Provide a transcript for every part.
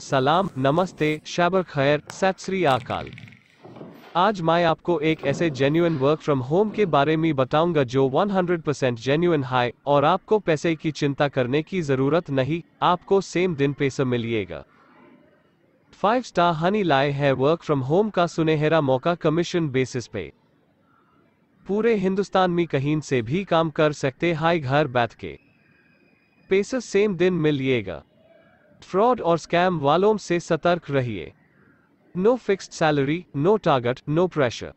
सलाम नमस्ते शबर खैर सत श्री अकाल आज मैं आपको एक ऐसे जेन्यून वर्क फ्रॉम होम के बारे में बताऊंगा जो 100% परसेंट जेन्यून है और आपको पैसे की चिंता करने की जरूरत नहीं आपको सेम दिन पैसा मिलिएगा फाइव स्टार हनी लाए है वर्क फ्रॉम होम का सुनहरा मौका कमीशन बेसिस पे पूरे हिंदुस्तान में कहीं से भी काम कर सकते हाई घर बैठ के पैसा सेम दिन मिलिएगा फ्रॉड और स्कैम वालों से सतर्क रहिए no fixed salary no target no pressure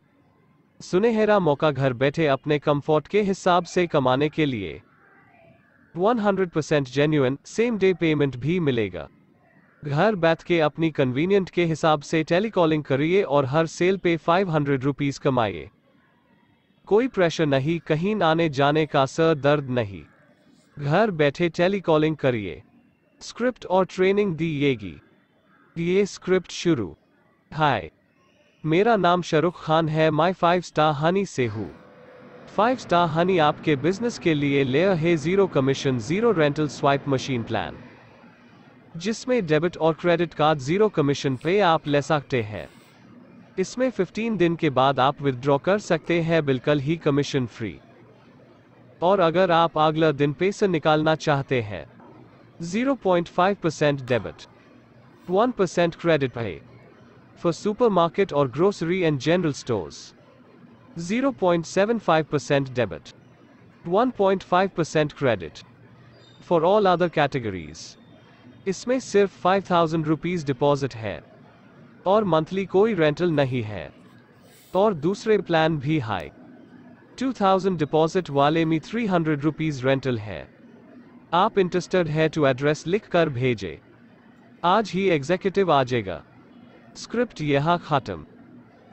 सुनहरा मौका घर बैठे अपने कंफर्ट के हिसाब से कमाने के लिए 100% percent genuine same day payment भी मिलेगा घर बैठ के अपनी कन्वीनियंट के हिसाब से टेलीकॉलिंग करिए और हर सेल पे फाइव हंड्रेड रुपीज कमाइए कोई प्रेशर नहीं कहीं आने जाने का सर दर्द नहीं घर बैठे टेलीकॉलिंग करिए स्क्रिप्ट और ट्रेनिंग येगी ये स्क्रिप्ट शुरू हाय मेरा नाम शाहरुख खान है माय फाइव स्टार हनी से हूँ फाइव स्टार हनी आपके बिजनेस के लिए लेयर है zero commission zero rental swipe machine plan जिसमें डेबिट और क्रेडिट कार्ड जीरो कमीशन पे आप ले सकते हैं इसमें 15 दिन के बाद आप विदड्रॉ कर सकते हैं बिल्कुल ही कमीशन फ्री और अगर आप अगला दिन पैसे निकालना चाहते हैं 0.5% debit. 1% credit pay. For supermarket or grocery and general stores. 0.75% debit. 1.5% credit. For all other categories. इसमें सिर्फ 5,000 थाउजेंड रुपीज डिपॉजिट है और मंथली कोई रेंटल नहीं है और दूसरे प्लान भी हाई टू थाउजेंड डिपॉजिट वाले में थ्री हंड्रेड रुपीज रेंटल है आप इंटरेस्टेड है टू एड्रेस लिख कर भेजे आज ही एग्जीक्यूटिव आ जाएगा स्क्रिप्ट यहाँ खत्म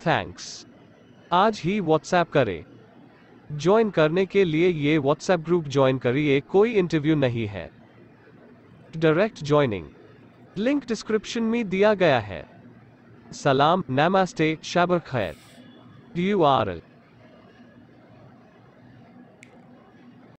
थैंक्स आज ही व्हाट्सएप करें ज्वाइन करने के लिए ये व्हाट्सएप ग्रुप ज्वाइन करिए कोई इंटरव्यू नहीं है डायरेक्ट ज्वाइनिंग लिंक डिस्क्रिप्शन में दिया गया है सलाम नमस्ते शाबर खैर यू आर एल